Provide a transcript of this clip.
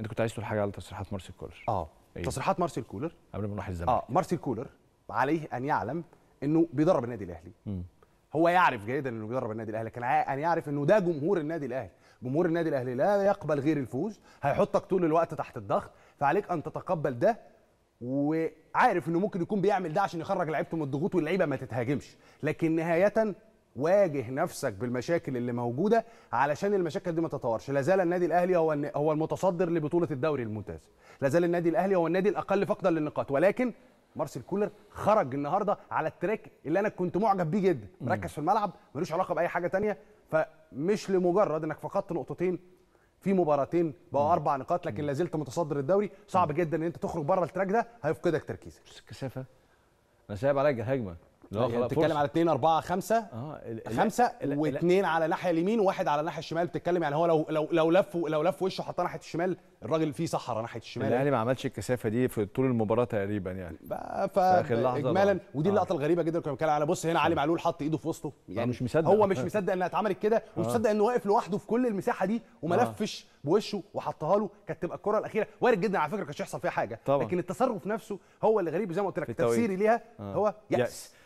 انت كنت عايز تقول حاجه على تصريحات مارسيل كولر اه أيه؟ تصريحات مارسيل كولر قبل ما نروح الزمالك اه مارسيل كولر عليه ان يعلم انه بيدرب النادي الاهلي م. هو يعرف جيدا انه بيدرب النادي الاهلي لكن ان يعرف انه ده جمهور النادي الاهلي جمهور النادي الاهلي لا يقبل غير الفوز هيحطك طول الوقت تحت الضغط فعليك ان تتقبل ده وعارف انه ممكن يكون بيعمل ده عشان يخرج لعيبته من الضغوط واللعيبه ما تتهاجمش لكن نهايه واجه نفسك بالمشاكل اللي موجوده علشان المشاكل دي ما تتطورش لا زال النادي الاهلي هو هو المتصدر لبطوله الدوري الممتاز لا زال النادي الاهلي هو النادي الاقل فقدا للنقاط ولكن مارسيل كولر خرج النهارده على التراك اللي انا كنت معجب بيه جدا مركز في الملعب ملوش علاقه باي حاجه تانية فمش لمجرد انك فقدت نقطتين في مباراتين بقوا اربع نقاط لكن لا زلت متصدر الدوري صعب جدا ان انت تخرج بره التراك ده هيفقدك تركيزك كثافه انا سايب عليك هجمه لا يعني بتتكلم على 2 4 5 5 و2 على الناحيه اليمين وواحد على الناحيه الشمال بتتكلم يعني هو لو لو لو لف لو لف وشه حطها ناحيه الشمال الراجل فيه صحرا ناحيه الشمال الاهلي ما عملش الكثافه دي في طول المباراه تقريبا يعني ف اجمالا ودي اللقطه آه. الغريبه جدا كنا بنتكلم على بص هنا علي آه. معلول حط ايده في وسطه آه، يعني مش مصدق هو مش مصدق انها اتعملت كده ومش آه. مصدق انه واقف لوحده في كل المساحه دي وما لفش بوشه وحطها له كانت تبقى الكره الاخيره وارد جدا على فكره كانش يحصل فيها حاجه طبعا. لكن التصرف نفسه هو اللي غريب زي ما قلت لك تفسيري ليها هو يأس